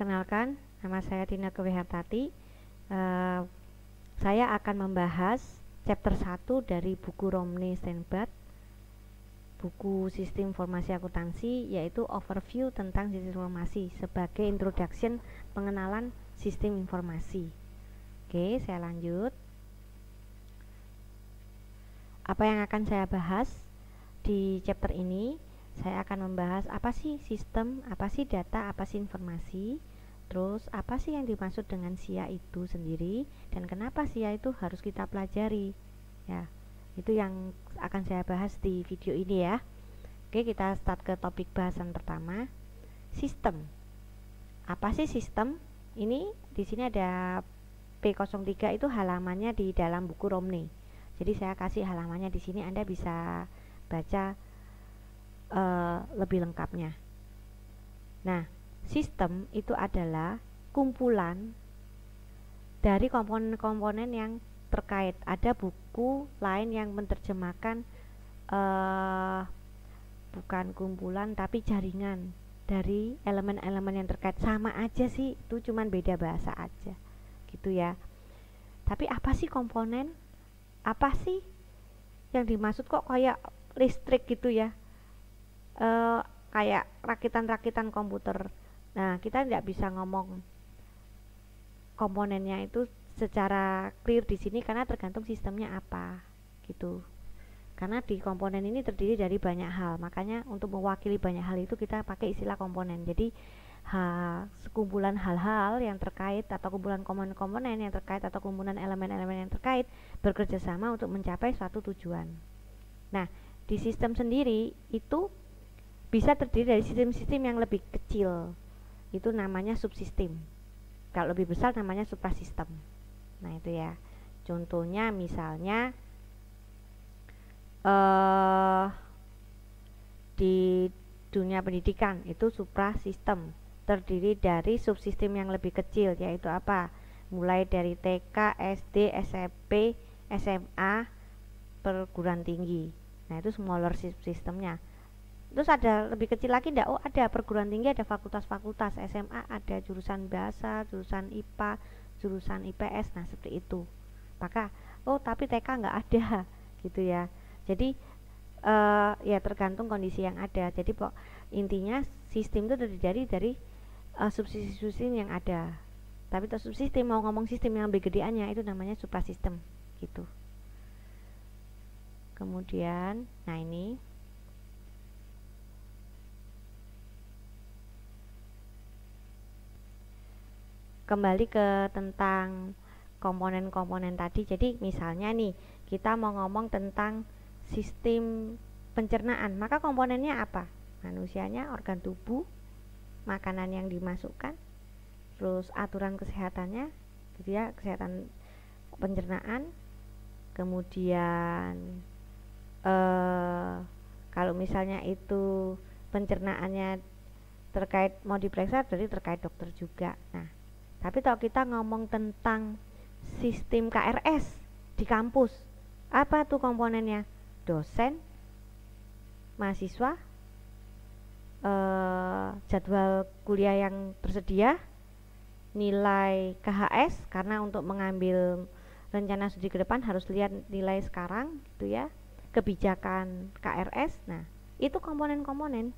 perkenalkan, nama saya Tina Kewehatati. Uh, eh, saya akan membahas chapter 1 dari buku Romney Steinbart, buku Sistem Informasi Akuntansi, yaitu overview tentang sistem informasi sebagai introduction pengenalan sistem informasi. Oke, saya lanjut. Apa yang akan saya bahas di chapter ini? Saya akan membahas apa sih sistem, apa sih data, apa sih informasi, Terus, apa sih yang dimaksud dengan sia itu sendiri dan kenapa sia itu harus kita pelajari? Ya, itu yang akan saya bahas di video ini ya. Oke, kita start ke topik bahasan pertama, sistem. Apa sih sistem? Ini di sini ada P03 itu halamannya di dalam buku Romney. Jadi saya kasih halamannya di sini Anda bisa baca uh, lebih lengkapnya. Nah, Sistem itu adalah kumpulan dari komponen-komponen yang terkait. Ada buku lain yang menerjemahkan uh, bukan kumpulan tapi jaringan dari elemen-elemen yang terkait sama aja sih itu cuman beda bahasa aja gitu ya tapi apa sih komponen apa sih yang dimaksud kok kayak listrik gitu ya e, kayak rakitan-rakitan komputer Nah, kita tidak bisa ngomong komponennya itu secara clear di sini karena tergantung sistemnya apa gitu. Karena di komponen ini terdiri dari banyak hal, makanya untuk mewakili banyak hal itu kita pakai istilah komponen. Jadi ha, sekumpulan hal-hal yang terkait atau kumpulan komponen-komponen yang terkait atau kumpulan elemen-elemen yang terkait bekerja sama untuk mencapai suatu tujuan. Nah, di sistem sendiri itu bisa terdiri dari sistem-sistem yang lebih kecil itu namanya subsistem. Kalau lebih besar namanya suprasistem. Nah, itu ya. Contohnya misalnya eh di dunia pendidikan itu suprasistem terdiri dari subsistem yang lebih kecil yaitu apa? Mulai dari TK, SD, SMP, e SMA, perguruan tinggi. Nah, itu smaller subsistemnya terus ada lebih kecil lagi enggak oh ada perguruan tinggi ada fakultas-fakultas SMA ada jurusan bahasa jurusan IPA jurusan IPS nah seperti itu maka oh tapi TK nggak ada gitu ya jadi uh, ya tergantung kondisi yang ada jadi pok intinya sistem itu terdiri dari uh, eh, subsistem yang ada tapi terus subsistem mau ngomong sistem yang lebih gedeannya itu namanya suprasistem gitu kemudian nah ini kembali ke tentang komponen-komponen tadi. Jadi misalnya nih, kita mau ngomong tentang sistem pencernaan, maka komponennya apa? Manusianya, organ tubuh, makanan yang dimasukkan, terus aturan kesehatannya, gitu ya, kesehatan pencernaan, kemudian eh, kalau misalnya itu pencernaannya terkait mau diperiksa berarti terkait dokter juga. Nah, tapi kalau kita ngomong tentang sistem KRS di kampus, apa tuh komponennya? Dosen, mahasiswa, eh, jadwal kuliah yang tersedia, nilai KHS karena untuk mengambil rencana studi ke depan harus lihat nilai sekarang gitu ya, kebijakan KRS. Nah, itu komponen-komponen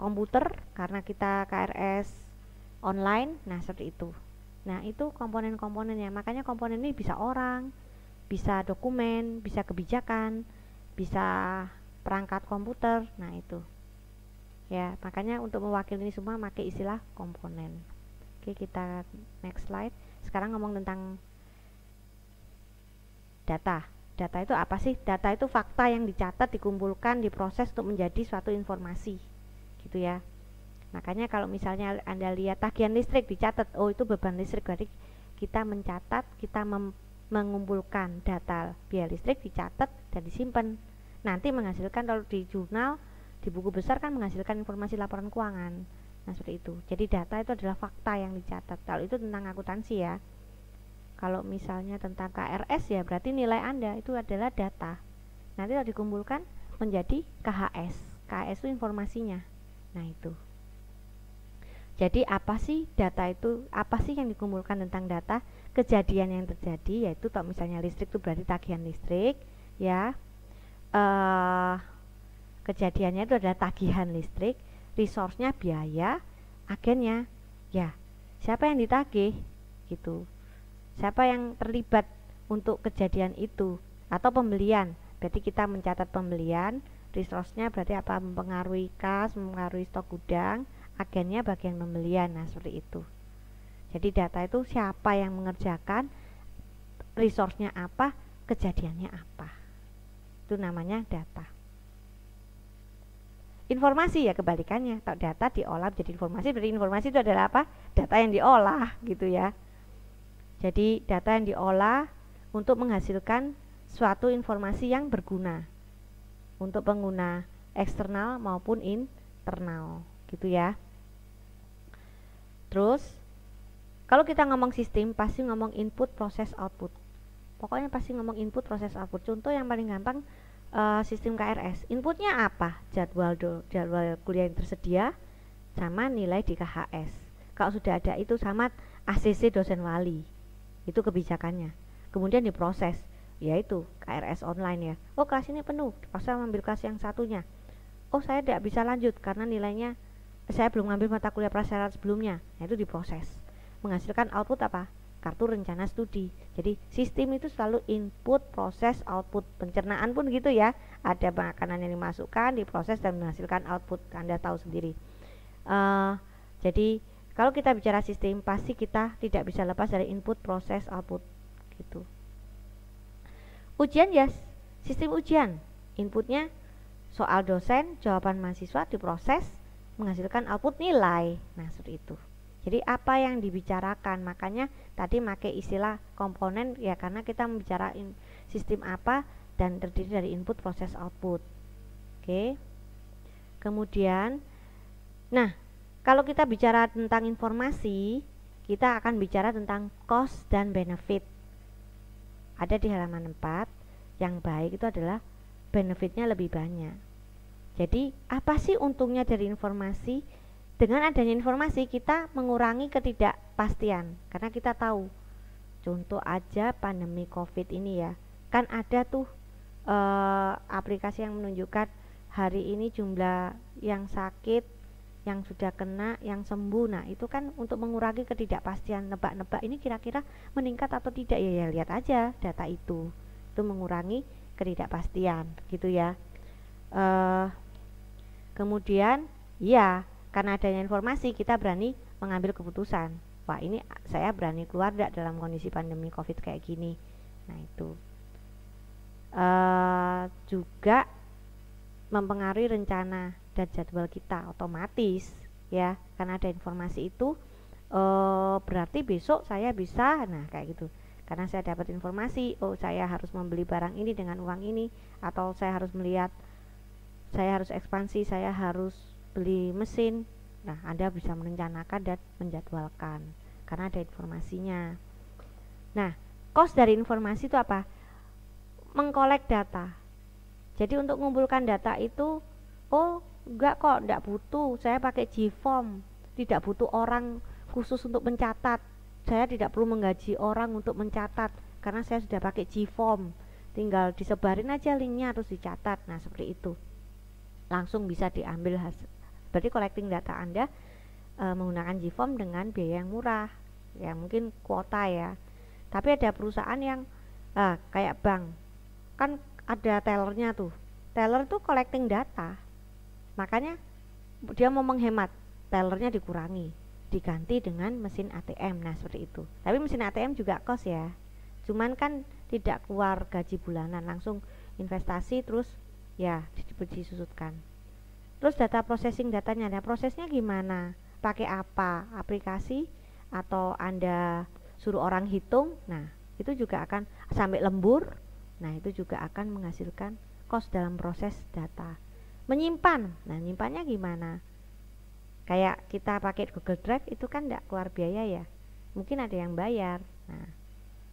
komputer karena kita KRS online nah seperti itu nah itu komponen-komponennya makanya komponen ini bisa orang bisa dokumen bisa kebijakan bisa perangkat komputer nah itu ya makanya untuk mewakili ini semua pakai istilah komponen oke kita next slide sekarang ngomong tentang data data itu apa sih data itu fakta yang dicatat dikumpulkan diproses untuk menjadi suatu informasi gitu ya Makanya kalau misalnya Anda lihat tagihan listrik dicatat, oh itu beban listrik berarti kita mencatat, kita mengumpulkan data biaya listrik dicatat dan disimpan. Nanti menghasilkan kalau di jurnal, di buku besar kan menghasilkan informasi laporan keuangan. Nah, seperti itu. Jadi data itu adalah fakta yang dicatat. Kalau itu tentang akuntansi ya. Kalau misalnya tentang KRS ya berarti nilai Anda itu adalah data. Nanti kalau dikumpulkan menjadi KHS. KHS itu informasinya. Nah, itu. Jadi apa sih data itu? Apa sih yang dikumpulkan tentang data kejadian yang terjadi? Yaitu kalau misalnya listrik itu berarti tagihan listrik, ya. Uh, kejadiannya itu adalah tagihan listrik, resource-nya biaya, agennya ya siapa yang ditagih gitu. Siapa yang terlibat untuk kejadian itu atau pembelian. Berarti kita mencatat pembelian, resource-nya berarti apa mempengaruhi kas, mempengaruhi stok gudang, agennya bagian pembelian nah seperti itu jadi data itu siapa yang mengerjakan resource-nya apa kejadiannya apa itu namanya data informasi ya kebalikannya tak data diolah jadi informasi berarti informasi itu adalah apa data yang diolah gitu ya jadi data yang diolah untuk menghasilkan suatu informasi yang berguna untuk pengguna eksternal maupun internal gitu ya Terus kalau kita ngomong sistem pasti ngomong input proses output. Pokoknya pasti ngomong input proses output. Contoh yang paling gampang uh, sistem KRS. Inputnya apa? Jadwal do, jadwal kuliah yang tersedia sama nilai di KHS. Kalau sudah ada itu sama ACC dosen wali. Itu kebijakannya. Kemudian diproses, yaitu KRS online ya. Oh, kelas ini penuh, Pasal ambil kelas yang satunya. Oh, saya tidak bisa lanjut karena nilainya saya belum ngambil mata kuliah prasyarat sebelumnya nah itu diproses menghasilkan output apa kartu rencana studi jadi sistem itu selalu input proses output pencernaan pun gitu ya ada makanan yang dimasukkan diproses dan menghasilkan output anda tahu sendiri uh, jadi kalau kita bicara sistem pasti kita tidak bisa lepas dari input proses output gitu ujian ya yes. sistem ujian inputnya soal dosen jawaban mahasiswa diproses menghasilkan output nilai. Nah, seperti itu. Jadi apa yang dibicarakan? Makanya tadi pakai istilah komponen ya karena kita membicarakan sistem apa dan terdiri dari input, proses, output. Oke. Kemudian nah, kalau kita bicara tentang informasi, kita akan bicara tentang cost dan benefit. Ada di halaman 4, yang baik itu adalah benefitnya lebih banyak. Jadi, apa sih untungnya dari informasi? Dengan adanya informasi, kita mengurangi ketidakpastian karena kita tahu. Contoh aja pandemi COVID ini ya, kan ada tuh e, aplikasi yang menunjukkan hari ini jumlah yang sakit, yang sudah kena, yang sembuh. Nah, itu kan untuk mengurangi ketidakpastian nebak-nebak ini kira-kira meningkat atau tidak ya, ya lihat aja data itu. Itu mengurangi ketidakpastian, gitu ya. Uh, Kemudian, ya, karena adanya informasi kita berani mengambil keputusan. Wah, ini saya berani keluar tidak dalam kondisi pandemi Covid kayak gini. Nah, itu. e, juga mempengaruhi rencana dan jadwal kita otomatis ya karena ada informasi itu e, berarti besok saya bisa nah kayak gitu karena saya dapat informasi oh saya harus membeli barang ini dengan uang ini atau saya harus melihat saya harus ekspansi saya harus beli mesin nah anda bisa merencanakan dan menjadwalkan karena ada informasinya nah cost dari informasi itu apa mengkolek data jadi untuk mengumpulkan data itu oh enggak kok enggak butuh saya pakai G-form tidak butuh orang khusus untuk mencatat saya tidak perlu menggaji orang untuk mencatat karena saya sudah pakai G-form tinggal disebarin aja linknya harus dicatat nah seperti itu langsung bisa diambil hasil. Berarti collecting data Anda e, menggunakan GFOM dengan biaya yang murah, ya mungkin kuota ya. Tapi ada perusahaan yang e, kayak bank, kan ada tellernya tuh. Teller tuh collecting data, makanya dia mau menghemat, tellernya dikurangi, diganti dengan mesin ATM. Nah seperti itu. Tapi mesin ATM juga kos ya, cuman kan tidak keluar gaji bulanan langsung investasi terus ya disusutkan terus data processing datanya ada nah prosesnya gimana pakai apa aplikasi atau anda suruh orang hitung nah itu juga akan sampai lembur nah itu juga akan menghasilkan cost dalam proses data menyimpan nah menyimpannya gimana kayak kita pakai Google Drive itu kan tidak keluar biaya ya mungkin ada yang bayar nah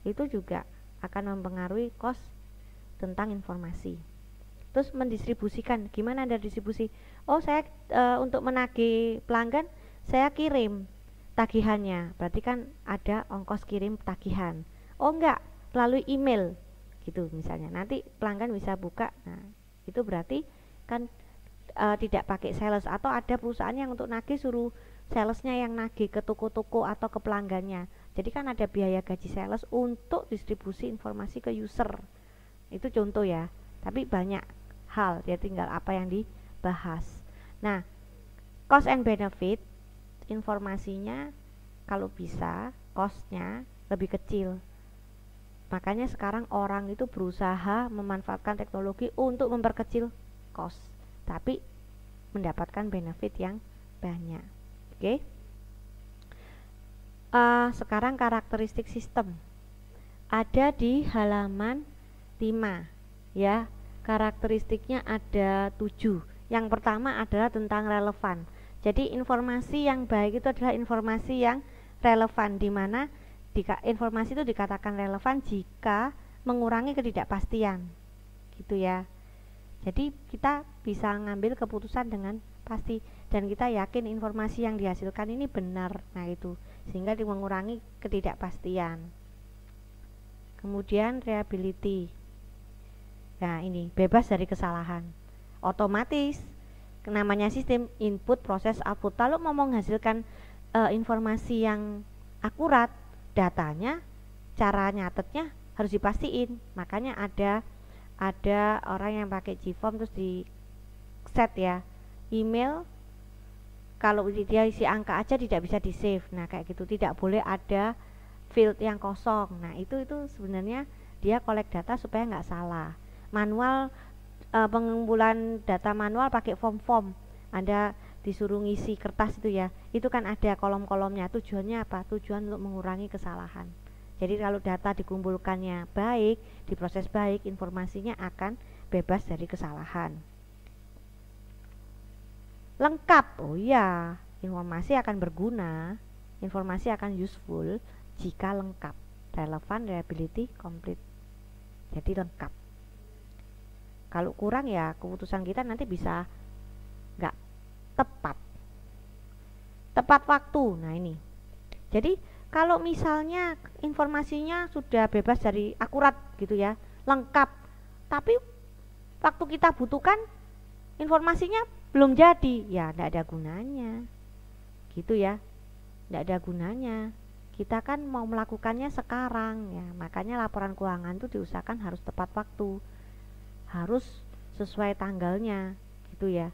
itu juga akan mempengaruhi cost tentang informasi terus mendistribusikan gimana anda distribusi oh saya e, untuk menagih pelanggan saya kirim tagihannya berarti kan ada ongkos kirim tagihan oh enggak melalui email gitu misalnya nanti pelanggan bisa buka nah itu berarti kan e, tidak pakai sales atau ada perusahaan yang untuk nagih suruh salesnya yang nagih ke toko-toko atau ke pelanggannya jadi kan ada biaya gaji sales untuk distribusi informasi ke user itu contoh ya tapi banyak hal ya tinggal apa yang dibahas nah cost and benefit informasinya kalau bisa costnya lebih kecil makanya sekarang orang itu berusaha memanfaatkan teknologi untuk memperkecil cost tapi mendapatkan benefit yang banyak oke okay? uh, eh, sekarang karakteristik sistem ada di halaman 5 ya karakteristiknya ada tujuh. Yang pertama adalah tentang relevan. Jadi informasi yang baik itu adalah informasi yang relevan di mana informasi itu dikatakan relevan jika mengurangi ketidakpastian. Gitu ya. Jadi kita bisa ngambil keputusan dengan pasti dan kita yakin informasi yang dihasilkan ini benar. Nah, itu sehingga mengurangi ketidakpastian. Kemudian reliability Nah, ini bebas dari kesalahan. Otomatis namanya sistem input proses output. Kalau mau menghasilkan e, informasi yang akurat datanya, cara nyatetnya harus dipastiin. Makanya ada ada orang yang pakai Gform terus di set ya email kalau dia isi angka aja tidak bisa di save nah kayak gitu tidak boleh ada field yang kosong nah itu itu sebenarnya dia collect data supaya nggak salah manual e, pengumpulan data manual pakai form-form Anda disuruh ngisi kertas itu ya itu kan ada kolom-kolomnya tujuannya apa tujuan untuk mengurangi kesalahan jadi kalau data dikumpulkannya baik diproses baik informasinya akan bebas dari kesalahan lengkap oh iya informasi akan berguna informasi akan useful jika lengkap relevan reliability complete jadi lengkap kalau kurang ya keputusan kita nanti bisa nggak tepat tepat waktu nah ini jadi kalau misalnya informasinya sudah bebas dari akurat gitu ya lengkap tapi waktu kita butuhkan informasinya belum jadi ya tidak ada gunanya gitu ya tidak ada gunanya kita kan mau melakukannya sekarang ya makanya laporan keuangan itu diusahakan harus tepat waktu harus sesuai tanggalnya gitu ya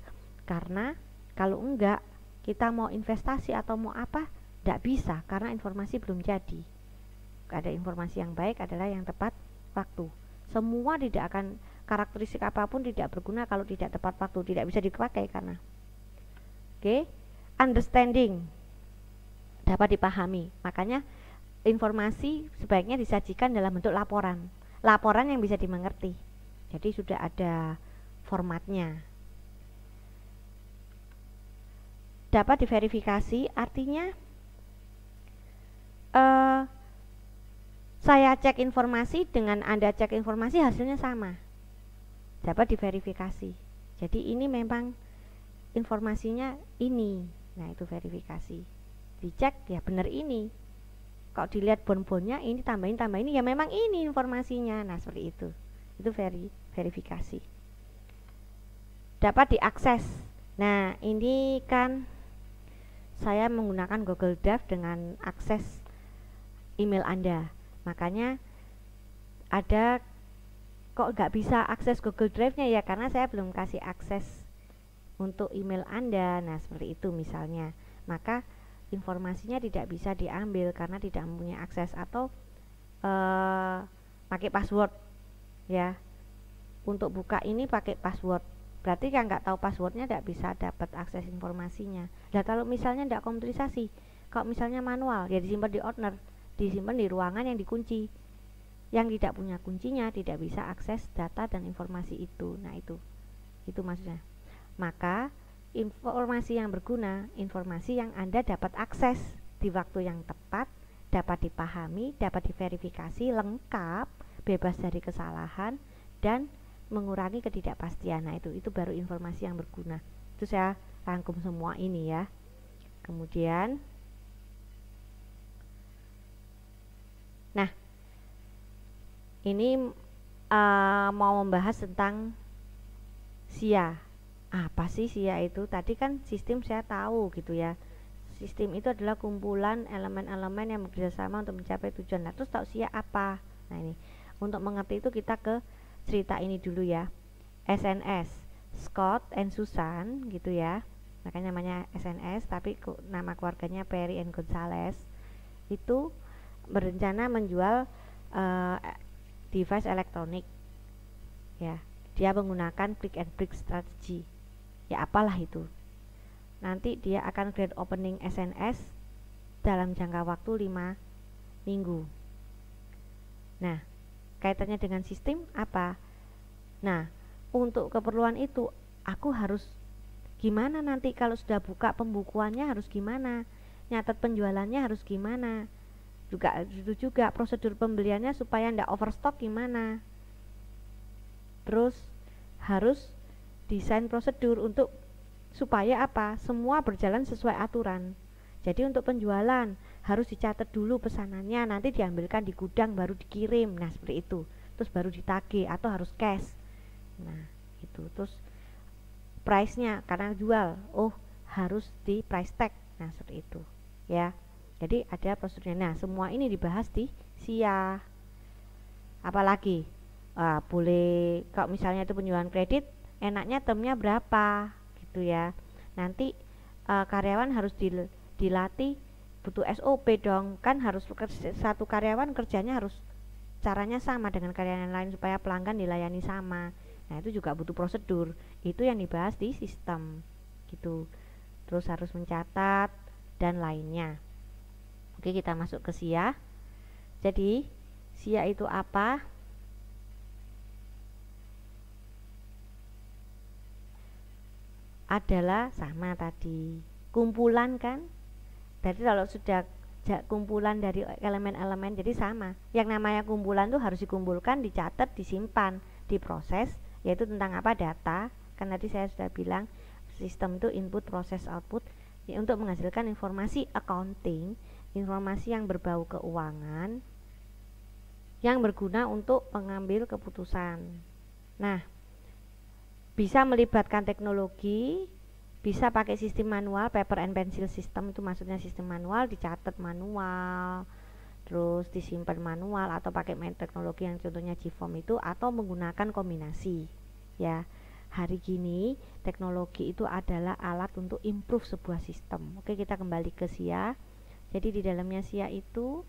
karena kalau enggak kita mau investasi atau mau apa tidak bisa karena informasi belum jadi ada informasi yang baik adalah yang tepat waktu semua tidak akan karakteristik apapun tidak berguna kalau tidak tepat waktu tidak bisa dipakai karena oke okay? understanding dapat dipahami makanya informasi sebaiknya disajikan dalam bentuk laporan laporan yang bisa dimengerti jadi sudah ada formatnya dapat diverifikasi artinya eh, saya cek informasi dengan Anda cek informasi hasilnya sama dapat diverifikasi jadi ini memang informasinya ini nah itu verifikasi dicek ya benar ini kalau dilihat bon-bonnya ini tambahin tambahin ya memang ini informasinya nah seperti itu itu veri verifikasi dapat diakses nah ini kan saya menggunakan Google Drive dengan akses email Anda makanya ada kok nggak bisa akses Google Drive-nya ya karena saya belum kasih akses untuk email Anda nah seperti itu misalnya maka informasinya tidak bisa diambil karena tidak mempunyai akses atau uh, pakai password ya untuk buka ini pakai password berarti yang nggak tahu passwordnya tidak bisa dapat akses informasinya nah kalau misalnya tidak komputerisasi kalau misalnya manual ya disimpan di owner disimpan di ruangan yang dikunci yang tidak punya kuncinya tidak bisa akses data dan informasi itu nah itu itu maksudnya maka informasi yang berguna informasi yang anda dapat akses di waktu yang tepat dapat dipahami dapat diverifikasi lengkap bebas dari kesalahan dan mengurangi ketidakpastian. Nah, itu itu baru informasi yang berguna. Itu saya rangkum semua ini ya. Kemudian Nah, ini uh, mau membahas tentang SIA. Apa sih SIA itu? Tadi kan sistem saya tahu gitu ya. Sistem itu adalah kumpulan elemen-elemen yang bekerja sama untuk mencapai tujuan. Nah, terus tahu SIA apa? Nah, ini untuk mengerti itu kita ke cerita ini dulu ya SNS Scott and Susan gitu ya makanya namanya SNS tapi ku, nama keluarganya Perry and Gonzales itu berencana menjual uh, device elektronik ya dia menggunakan click and brick strategy. ya apalah itu nanti dia akan grand opening SNS dalam jangka waktu 5 minggu nah Kaitannya dengan sistem apa? Nah, untuk keperluan itu aku harus gimana nanti kalau sudah buka pembukuannya harus gimana? Nyatet penjualannya harus gimana? Juga itu juga prosedur pembeliannya supaya tidak overstock gimana? Terus harus desain prosedur untuk supaya apa? Semua berjalan sesuai aturan. Jadi untuk penjualan harus dicatat dulu pesanannya nanti diambilkan di gudang baru dikirim nah seperti itu terus baru ditagih atau harus cash nah itu terus price nya karena jual oh harus di price tag nah seperti itu ya jadi ada prosedurnya nah semua ini dibahas di SIA apalagi uh, boleh kalau misalnya itu penjualan kredit enaknya termnya berapa gitu ya nanti uh, karyawan harus dil, dilatih butuh SOP dong kan harus satu karyawan kerjanya harus caranya sama dengan karyawan lain supaya pelanggan dilayani sama nah itu juga butuh prosedur itu yang dibahas di sistem gitu terus harus mencatat dan lainnya oke kita masuk ke SIA jadi SIA itu apa adalah sama tadi kumpulan kan Berarti kalau sudah kumpulan dari elemen-elemen jadi sama. Yang namanya kumpulan tuh harus dikumpulkan, dicatat, disimpan, diproses yaitu tentang apa data. Kan tadi saya sudah bilang sistem itu input, proses, output ya, untuk menghasilkan informasi accounting, informasi yang berbau keuangan yang berguna untuk pengambil keputusan. Nah, bisa melibatkan teknologi bisa pakai sistem manual paper and pencil system itu maksudnya sistem manual dicatat manual terus disimpan manual atau pakai main teknologi yang contohnya G-Form itu atau menggunakan kombinasi ya hari gini teknologi itu adalah alat untuk improve sebuah sistem oke kita kembali ke SIA jadi di dalamnya SIA itu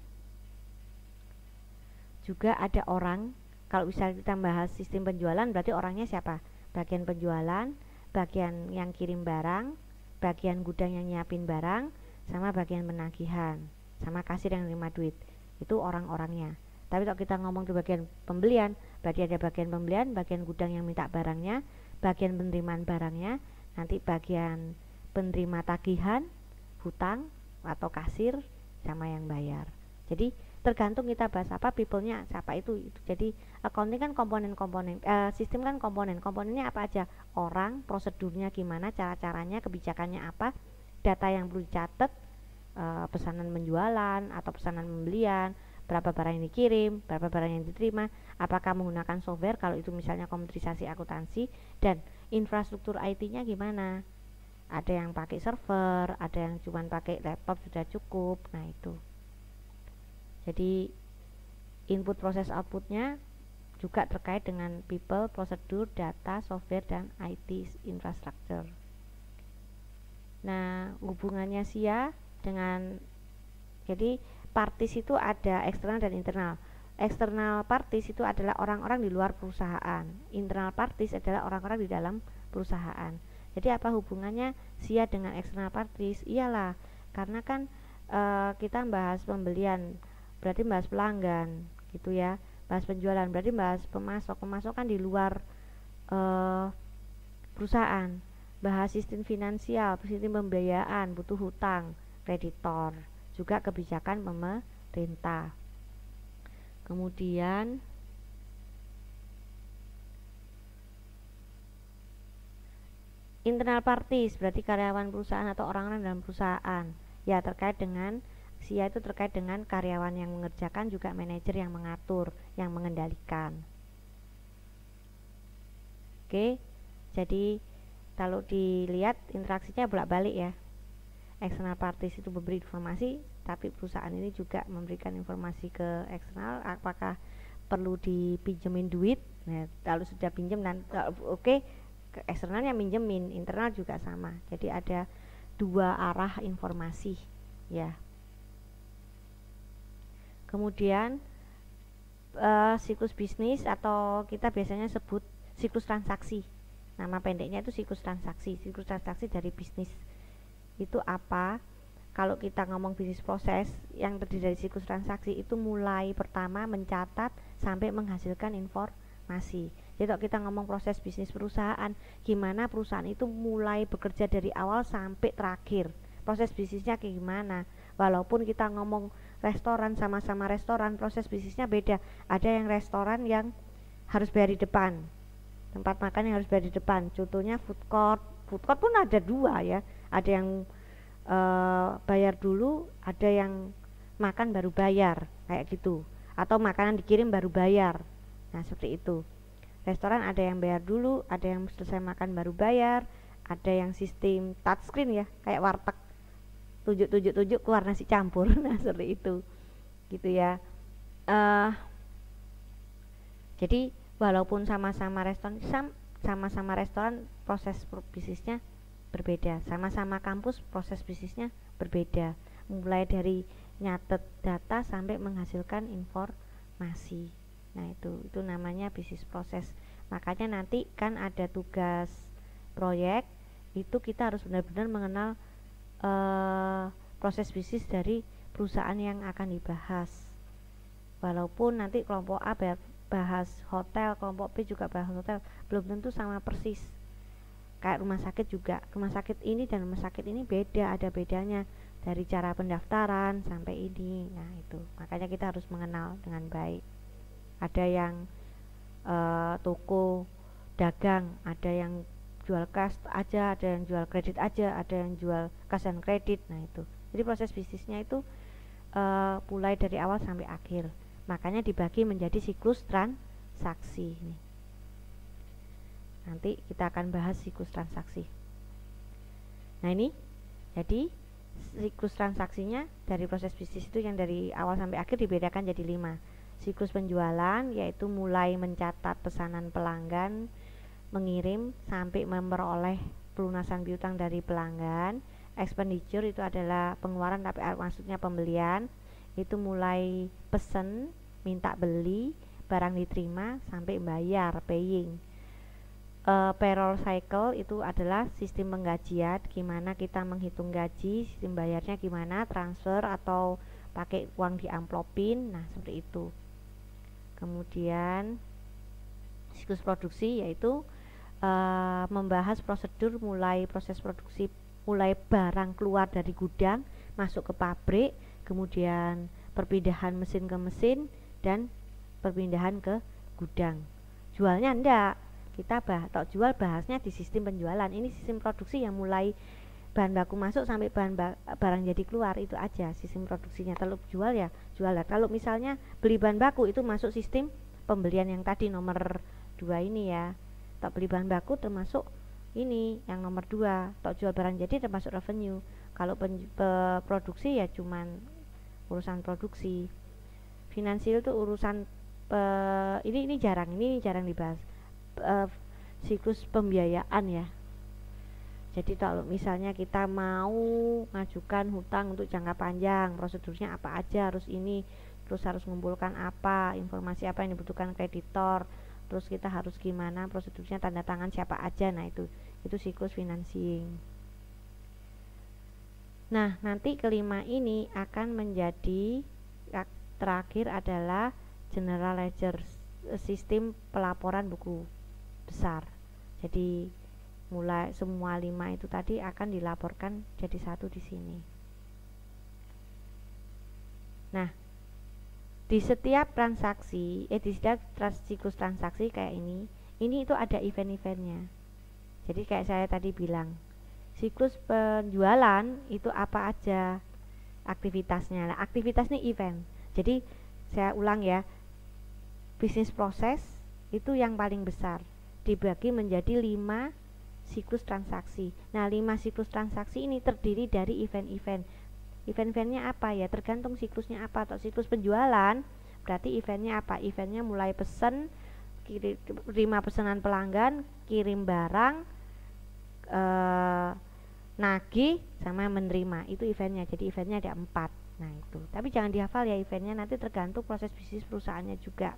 juga ada orang kalau bisa kita bahas sistem penjualan berarti orangnya siapa bagian penjualan bagian yang kirim barang, bagian gudang yang nyiapin barang, sama bagian penagihan, sama kasir yang nerima duit. Itu orang-orangnya. Tapi kalau kita ngomong ke bagian pembelian, berarti ada bagian pembelian, bagian gudang yang minta barangnya, bagian penerimaan barangnya, nanti bagian penerima tagihan, hutang atau kasir sama yang bayar. Jadi tergantung kita bahas apa people-nya siapa itu itu jadi accounting kan komponen-komponen uh, sistem kan komponen komponennya apa aja orang prosedurnya gimana cara-caranya kebijakannya apa data yang perlu dicatat uh, pesanan menjualan atau pesanan pembelian berapa barang yang dikirim berapa barang yang diterima apakah menggunakan software kalau itu misalnya komputerisasi akuntansi dan infrastruktur IT-nya gimana ada yang pakai server ada yang cuma pakai laptop sudah cukup nah itu jadi input proses outputnya juga terkait dengan people, prosedur, data, software, dan IT infrastructure. Nah, hubungannya SIA dengan jadi partis itu ada eksternal dan internal. Eksternal partis itu adalah orang-orang di luar perusahaan. Internal partis adalah orang-orang di dalam perusahaan. Jadi apa hubungannya SIA dengan eksternal partis? Iyalah, karena kan e, kita membahas pembelian berarti bahas pelanggan gitu ya bahas penjualan berarti bahas pemasok pemasok kan di luar uh, perusahaan bahas sistem finansial sistem pembiayaan butuh hutang kreditor juga kebijakan pemerintah kemudian internal parties berarti karyawan perusahaan atau orang-orang dalam perusahaan ya terkait dengan Sia itu terkait dengan karyawan yang mengerjakan juga manajer yang mengatur, yang mengendalikan. Oke. Jadi kalau dilihat interaksinya bolak-balik ya. External parties itu memberi informasi, tapi perusahaan ini juga memberikan informasi ke eksternal apakah perlu dipinjemin duit. Nah, kalau sudah pinjam dan oke ke eksternalnya minjemin, internal juga sama. Jadi ada dua arah informasi ya kemudian uh, siklus bisnis atau kita biasanya sebut siklus transaksi nama pendeknya itu siklus transaksi siklus transaksi dari bisnis itu apa kalau kita ngomong bisnis proses yang terdiri dari siklus transaksi itu mulai pertama mencatat sampai menghasilkan informasi. Jadi kalau kita ngomong proses bisnis perusahaan, gimana perusahaan itu mulai bekerja dari awal sampai terakhir. Proses bisnisnya kayak gimana? Walaupun kita ngomong restoran sama-sama restoran proses bisnisnya beda ada yang restoran yang harus bayar di depan tempat makan yang harus bayar di depan contohnya food court food court pun ada dua ya ada yang uh, bayar dulu ada yang makan baru bayar kayak gitu atau makanan dikirim baru bayar nah seperti itu restoran ada yang bayar dulu ada yang selesai makan baru bayar ada yang sistem touchscreen ya kayak warteg tujuh tujuh tujuh keluar nasi campur nah seperti itu gitu ya uh, jadi walaupun sama-sama restoran sama-sama restoran proses bisnisnya berbeda sama-sama kampus proses bisnisnya berbeda mulai dari nyatet data sampai menghasilkan informasi nah itu itu namanya bisnis proses makanya nanti kan ada tugas proyek itu kita harus benar-benar mengenal Eh, proses bisnis dari perusahaan yang akan dibahas walaupun nanti kelompok A bahas hotel kelompok B juga bahas hotel belum tentu sama persis kayak rumah sakit juga rumah sakit ini dan rumah sakit ini beda ada bedanya dari cara pendaftaran sampai ini nah itu makanya kita harus mengenal dengan baik ada yang e, toko dagang ada yang jual cash aja ada yang jual kredit aja ada yang jual cash dan kredit nah itu jadi proses bisnisnya itu uh, mulai dari awal sampai akhir makanya dibagi menjadi siklus transaksi nih nanti kita akan bahas siklus transaksi nah ini jadi siklus transaksinya dari proses bisnis itu yang dari awal sampai akhir dibedakan jadi lima siklus penjualan yaitu mulai mencatat pesanan pelanggan mengirim sampai memperoleh pelunasan piutang dari pelanggan expenditure itu adalah pengeluaran tapi maksudnya pembelian itu mulai pesen minta beli barang diterima sampai bayar paying uh, payroll cycle itu adalah sistem penggajian gimana kita menghitung gaji sistem bayarnya gimana transfer atau pakai uang di amplopin nah seperti itu kemudian siklus produksi yaitu Eh, membahas prosedur mulai proses produksi mulai barang keluar dari gudang masuk ke pabrik kemudian perpindahan mesin ke mesin dan perpindahan ke gudang jualnya enggak kita bah tak jual bahasnya di sistem penjualan ini sistem produksi yang mulai bahan baku masuk sampai bahan ba barang jadi keluar itu aja sistem produksinya kalau jual ya jual lah kalau misalnya beli bahan baku itu masuk sistem pembelian yang tadi nomor dua ini ya tok beli bahan baku termasuk ini yang nomor dua tok jual barang jadi termasuk revenue kalau pen, pe, produksi ya cuman urusan produksi finansial itu urusan pe, ini ini jarang ini jarang dibahas pe, siklus pembiayaan ya jadi kalau misalnya kita mau mengajukan hutang untuk jangka panjang prosedurnya apa aja harus ini terus harus mengumpulkan apa informasi apa yang dibutuhkan kreditor terus kita harus gimana prosedurnya tanda tangan siapa aja nah itu itu siklus financing nah nanti kelima ini akan menjadi ya, terakhir adalah general ledger eh, sistem pelaporan buku besar jadi mulai semua lima itu tadi akan dilaporkan jadi satu di sini nah di setiap transaksi eh di setiap trans siklus transaksi kayak ini ini itu ada event-eventnya jadi kayak saya tadi bilang siklus penjualan itu apa aja aktivitasnya nah aktivitas ini event jadi saya ulang ya bisnis proses itu yang paling besar dibagi menjadi lima siklus transaksi nah lima siklus transaksi ini terdiri dari event-event event-eventnya apa ya tergantung siklusnya apa atau siklus penjualan berarti eventnya apa eventnya mulai pesen kirim terima pesanan pelanggan kirim barang e, nagih sama menerima itu eventnya jadi eventnya ada empat nah itu tapi jangan dihafal ya eventnya nanti tergantung proses bisnis perusahaannya juga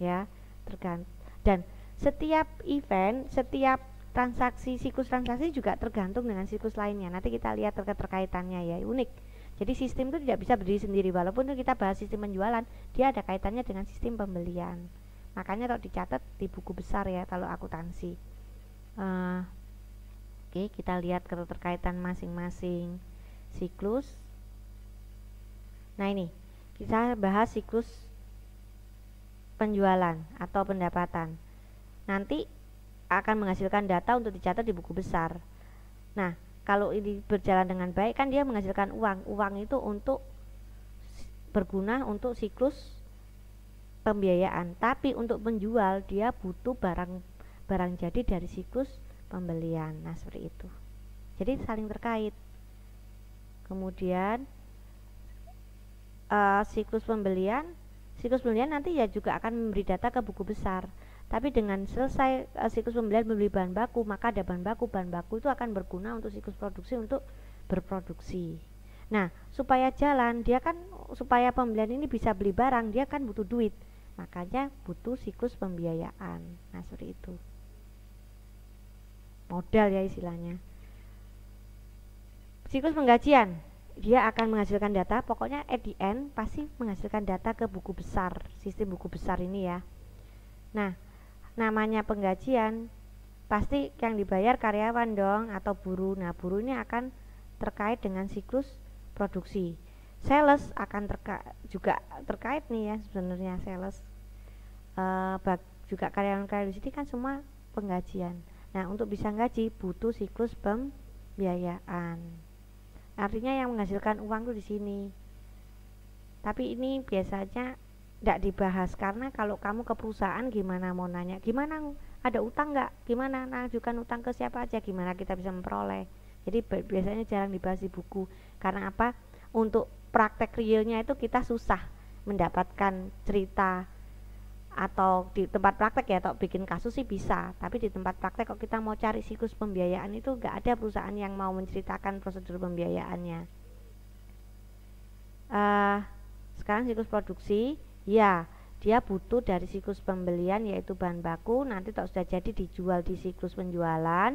ya tergantung dan setiap event setiap transaksi siklus transaksi juga tergantung dengan siklus lainnya. Nanti kita lihat terkait keterkaitannya ya, unik. Jadi sistem itu tidak bisa berdiri sendiri walaupun kita bahas sistem penjualan, dia ada kaitannya dengan sistem pembelian. Makanya kalau dicatat di buku besar ya kalau akuntansi. Uh, Oke, okay, kita lihat keterkaitan masing-masing siklus. Nah, ini kita bahas siklus penjualan atau pendapatan. Nanti akan menghasilkan data untuk dicatat di buku besar. Nah, kalau ini berjalan dengan baik kan dia menghasilkan uang. Uang itu untuk berguna untuk siklus pembiayaan, tapi untuk menjual dia butuh barang barang jadi dari siklus pembelian. Nah, seperti itu. Jadi saling terkait. Kemudian uh, siklus pembelian, siklus pembelian nanti ya juga akan memberi data ke buku besar tapi dengan selesai uh, siklus pembelian membeli bahan baku, maka ada bahan baku. Bahan baku itu akan berguna untuk siklus produksi untuk berproduksi. Nah, supaya jalan, dia kan supaya pembelian ini bisa beli barang, dia kan butuh duit. Makanya butuh siklus pembiayaan. Nah, seperti itu. Modal ya istilahnya. Siklus penggajian, dia akan menghasilkan data pokoknya at the end pasti menghasilkan data ke buku besar sistem buku besar ini ya nah namanya penggajian pasti yang dibayar karyawan dong atau buruh. Nah, buruh ini akan terkait dengan siklus produksi. Sales akan terka juga terkait nih ya sebenarnya sales e, bag, juga karyawan-karyawan di sini kan semua penggajian. Nah, untuk bisa gaji butuh siklus pembiayaan. Artinya yang menghasilkan uang tuh di sini. Tapi ini biasanya tidak dibahas karena kalau kamu ke perusahaan gimana mau nanya gimana ada utang nggak gimana mengajukan nah, utang ke siapa aja gimana kita bisa memperoleh jadi biasanya jarang dibahas di buku karena apa untuk praktek realnya itu kita susah mendapatkan cerita atau di tempat praktek ya atau bikin kasus sih bisa tapi di tempat praktek kalau kita mau cari siklus pembiayaan itu nggak ada perusahaan yang mau menceritakan prosedur pembiayaannya uh, sekarang siklus produksi Ya, dia butuh dari siklus pembelian yaitu bahan baku nanti tak sudah jadi dijual di siklus penjualan.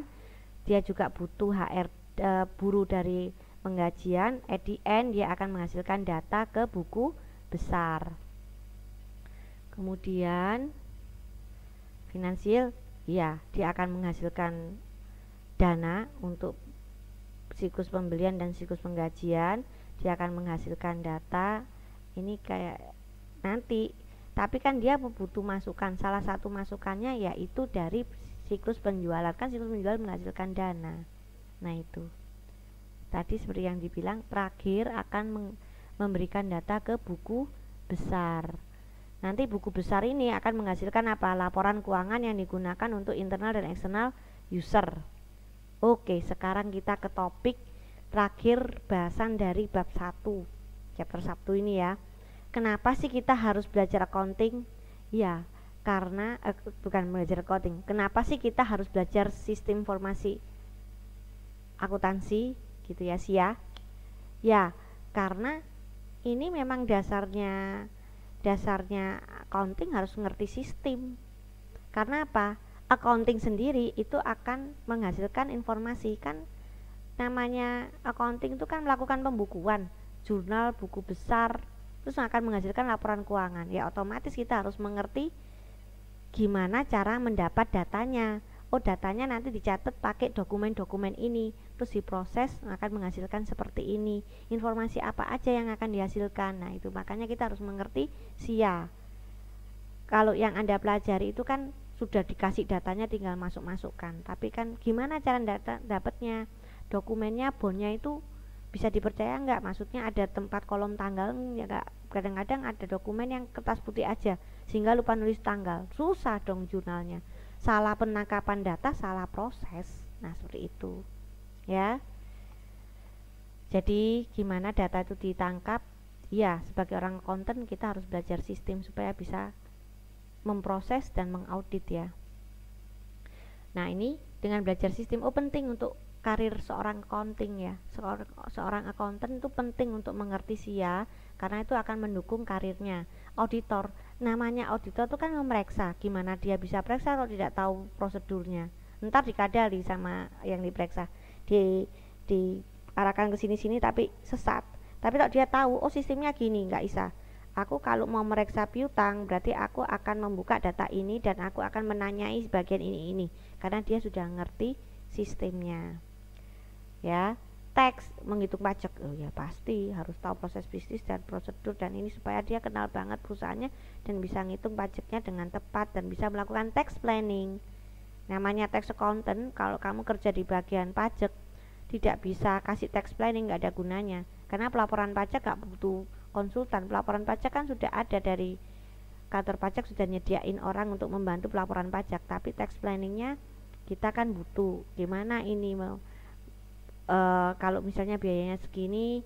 Dia juga butuh HR e, buruh dari penggajian. At the end dia akan menghasilkan data ke buku besar. Kemudian finansial, ya, dia akan menghasilkan dana untuk siklus pembelian dan siklus penggajian. Dia akan menghasilkan data. Ini kayak nanti tapi kan dia butuh masukan salah satu masukannya yaitu dari siklus penjualan kan siklus penjualan menghasilkan dana nah itu tadi seperti yang dibilang terakhir akan memberikan data ke buku besar nanti buku besar ini akan menghasilkan apa laporan keuangan yang digunakan untuk internal dan eksternal user oke sekarang kita ke topik terakhir bahasan dari bab 1 chapter Sabtu ini ya kenapa sih kita harus belajar accounting? Ya, karena eh, bukan belajar accounting. Kenapa sih kita harus belajar sistem informasi akuntansi gitu ya, sih ya? Ya, karena ini memang dasarnya dasarnya accounting harus ngerti sistem. Karena apa? Accounting sendiri itu akan menghasilkan informasi kan namanya accounting itu kan melakukan pembukuan, jurnal, buku besar, terus akan menghasilkan laporan keuangan ya otomatis kita harus mengerti gimana cara mendapat datanya oh datanya nanti dicatat pakai dokumen-dokumen ini terus diproses akan menghasilkan seperti ini informasi apa aja yang akan dihasilkan nah itu makanya kita harus mengerti SIA kalau yang anda pelajari itu kan sudah dikasih datanya tinggal masuk-masukkan tapi kan gimana cara data dapatnya dokumennya bonnya itu bisa dipercaya enggak maksudnya ada tempat kolom tanggal enggak ya kadang-kadang ada dokumen yang kertas putih aja sehingga lupa nulis tanggal susah dong jurnalnya salah penangkapan data salah proses nah seperti itu ya jadi gimana data itu ditangkap ya sebagai orang konten kita harus belajar sistem supaya bisa memproses dan mengaudit ya nah ini dengan belajar sistem oh penting untuk karir seorang accounting ya seorang seorang accountant itu penting untuk mengerti sih ya karena itu akan mendukung karirnya. Auditor, namanya auditor itu kan memeriksa, gimana dia bisa periksa kalau tidak tahu prosedurnya. Ntar dikadali sama yang diperiksa, di diarahkan ke sini-sini tapi sesat. Tapi kalau dia tahu, oh sistemnya gini, nggak bisa. Aku kalau mau memeriksa piutang, berarti aku akan membuka data ini dan aku akan menanyai bagian ini ini, karena dia sudah ngerti sistemnya. Ya, teks menghitung pajak oh ya pasti harus tahu proses bisnis dan prosedur dan ini supaya dia kenal banget perusahaannya dan bisa ngitung pajaknya dengan tepat dan bisa melakukan tax planning namanya tax accountant kalau kamu kerja di bagian pajak tidak bisa kasih tax planning nggak ada gunanya karena pelaporan pajak nggak butuh konsultan pelaporan pajak kan sudah ada dari kantor pajak sudah nyediain orang untuk membantu pelaporan pajak tapi tax planningnya kita kan butuh gimana ini mau uh, kalau misalnya biayanya segini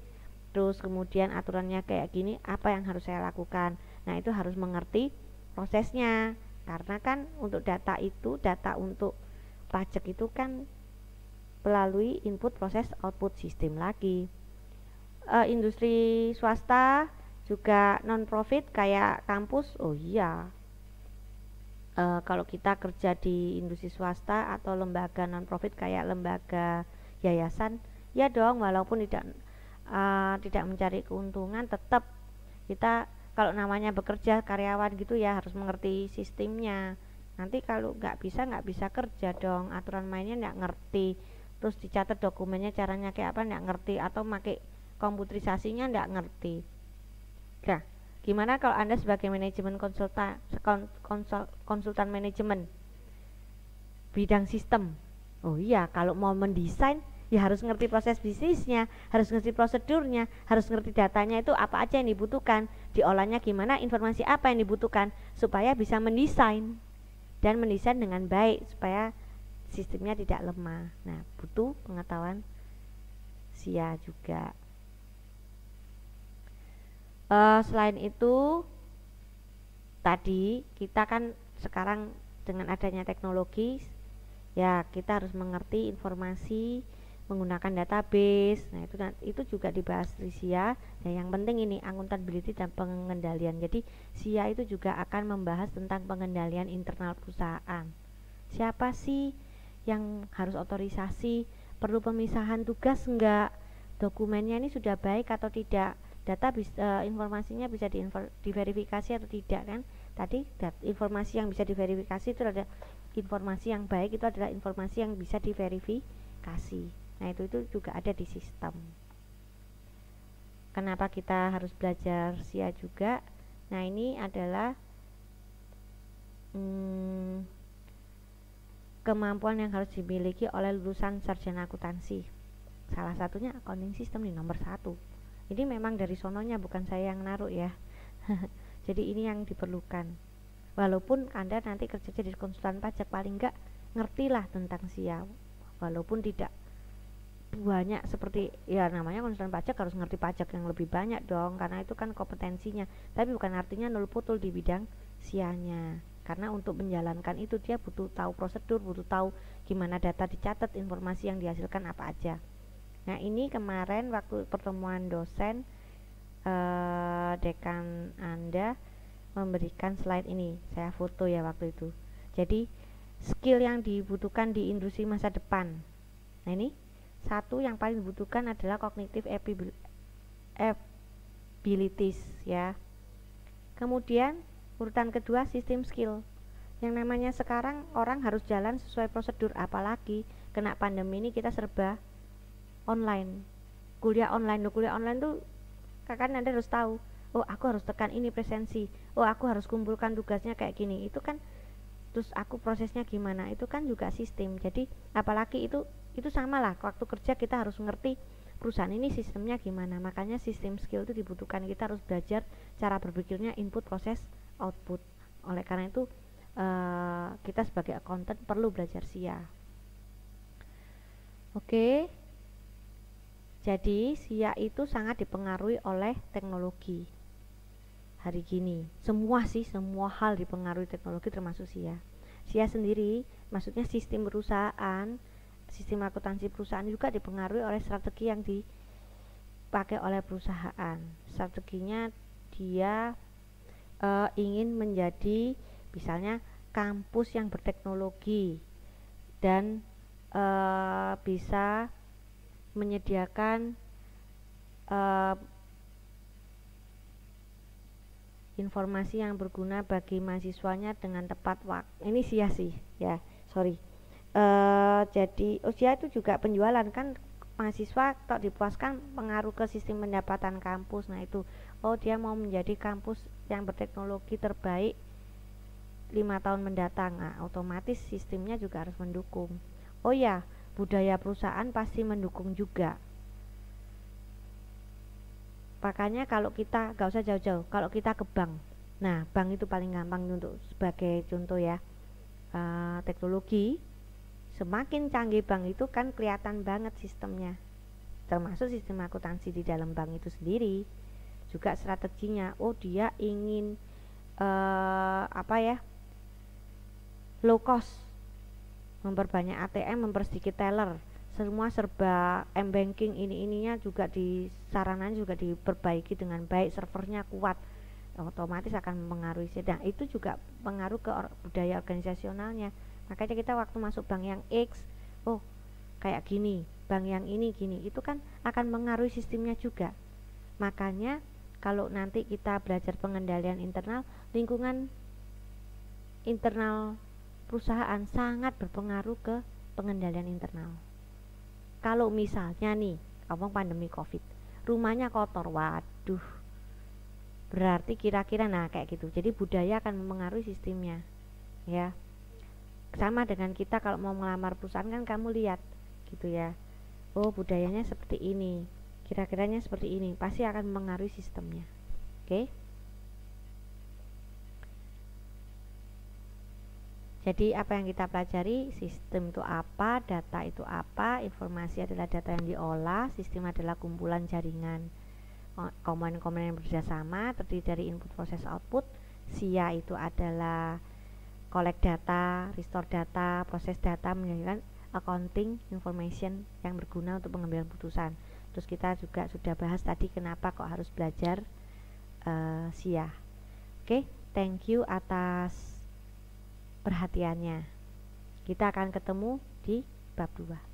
terus kemudian aturannya kayak gini apa yang harus saya lakukan nah itu harus mengerti prosesnya karena kan untuk data itu data untuk pajak itu kan melalui input proses output sistem lagi e, industri swasta juga non profit kayak kampus oh iya e, kalau kita kerja di industri swasta atau lembaga non profit kayak lembaga yayasan ya dong walaupun tidak uh, tidak mencari keuntungan tetap kita kalau namanya bekerja karyawan gitu ya harus mengerti sistemnya nanti kalau nggak bisa nggak bisa kerja dong aturan mainnya nggak ngerti terus dicatat dokumennya caranya kayak apa nggak ngerti atau pakai komputerisasinya nggak ngerti nah gimana kalau anda sebagai manajemen konsultan konsul, konsultan manajemen bidang sistem oh iya kalau mau mendesain ya harus ngerti proses bisnisnya, harus ngerti prosedurnya, harus ngerti datanya itu apa aja yang dibutuhkan, diolahnya gimana, informasi apa yang dibutuhkan supaya bisa mendesain dan mendesain dengan baik supaya sistemnya tidak lemah. Nah, butuh pengetahuan sia juga. Uh, selain itu tadi kita kan sekarang dengan adanya teknologi ya kita harus mengerti informasi menggunakan database. Nah, itu kan, itu juga dibahas di SIA. Nah, yang penting ini akuntabilitas dan pengendalian. Jadi, SIA itu juga akan membahas tentang pengendalian internal perusahaan. Siapa sih yang harus otorisasi? Perlu pemisahan tugas enggak? Dokumennya ini sudah baik atau tidak? Data bisa, eh, informasinya bisa diinfor, diverifikasi atau tidak kan? Tadi informasi yang bisa diverifikasi itu ada informasi yang baik itu adalah informasi yang bisa diverifikasi. Nah, itu itu juga ada di sistem. Kenapa kita harus belajar SIA juga? Nah, ini adalah hmm, kemampuan yang harus dimiliki oleh lulusan sarjana akuntansi. Salah satunya accounting system di nomor satu. Ini memang dari sononya bukan saya yang naruh ya. Jadi ini yang diperlukan walaupun Anda nanti kerja jadi konsultan pajak paling enggak ngertilah tentang SIA walaupun tidak banyak seperti ya namanya konsultan pajak harus ngerti pajak yang lebih banyak dong karena itu kan kompetensinya tapi bukan artinya nol putul di bidang sianya karena untuk menjalankan itu dia butuh tahu prosedur butuh tahu gimana data dicatat informasi yang dihasilkan apa aja nah ini kemarin waktu pertemuan dosen eh, dekan anda memberikan slide ini saya foto ya waktu itu jadi skill yang dibutuhkan di industri masa depan nah ini satu yang paling dibutuhkan adalah kognitif abilities ya kemudian urutan kedua sistem skill yang namanya sekarang orang harus jalan sesuai prosedur apalagi kena pandemi ini kita serba online kuliah online kuliah online tuh kakak anda harus tahu oh aku harus tekan ini presensi oh aku harus kumpulkan tugasnya kayak gini itu kan terus aku prosesnya gimana itu kan juga sistem jadi apalagi itu itu sama lah waktu kerja kita harus ngerti perusahaan ini sistemnya gimana makanya sistem skill itu dibutuhkan kita harus belajar cara berpikirnya input proses output oleh karena itu uh, kita sebagai accountant perlu belajar SIA oke jadi SIA itu sangat dipengaruhi oleh teknologi hari gini semua sih semua hal dipengaruhi teknologi termasuk SIA SIA sendiri maksudnya sistem perusahaan sistem akuntansi perusahaan juga dipengaruhi oleh strategi yang dipakai oleh perusahaan strateginya dia e, ingin menjadi misalnya kampus yang berteknologi dan e, bisa menyediakan e, informasi yang berguna bagi mahasiswanya dengan tepat waktu. Ini sia sih ya, sorry uh, jadi usia itu juga penjualan kan mahasiswa tak dipuaskan pengaruh ke sistem pendapatan kampus nah itu oh dia mau menjadi kampus yang berteknologi terbaik lima tahun mendatang nah, otomatis sistemnya juga harus mendukung oh ya budaya perusahaan pasti mendukung juga makanya kalau kita gak usah jauh-jauh kalau kita ke bank nah bank itu paling gampang untuk sebagai contoh ya uh, teknologi semakin canggih bank itu kan kelihatan banget sistemnya termasuk sistem akuntansi di dalam bank itu sendiri juga strateginya oh dia ingin uh, apa ya low cost memperbanyak ATM mempersedikit teller semua serba m banking ini ininya juga di saranan juga diperbaiki dengan baik servernya kuat otomatis akan mempengaruhi sedang nah, itu juga pengaruh ke or budaya organisasionalnya makanya kita waktu masuk bank yang X oh kayak gini bank yang ini gini itu kan akan mengaruhi sistemnya juga makanya kalau nanti kita belajar pengendalian internal lingkungan internal perusahaan sangat berpengaruh ke pengendalian internal kalau misalnya nih ngomong pandemi covid rumahnya kotor waduh berarti kira-kira nah kayak gitu jadi budaya akan mempengaruhi sistemnya ya sama dengan kita kalau mau melamar perusahaan kan kamu lihat gitu ya oh budayanya seperti ini kira-kiranya seperti ini pasti akan mengaruhi sistemnya oke okay? Jadi apa yang kita pelajari sistem itu apa, data itu apa, informasi adalah data yang diolah, sistem adalah kumpulan jaringan komponen-komponen yang bekerja sama terdiri dari input proses output. SIA itu adalah collect data, restore data, proses data menyediakan accounting information yang berguna untuk pengambilan putusan. Terus kita juga sudah bahas tadi kenapa kok harus belajar uh, SIA. Oke, okay, thank you atas perhatiannya. Kita akan ketemu di bab 2.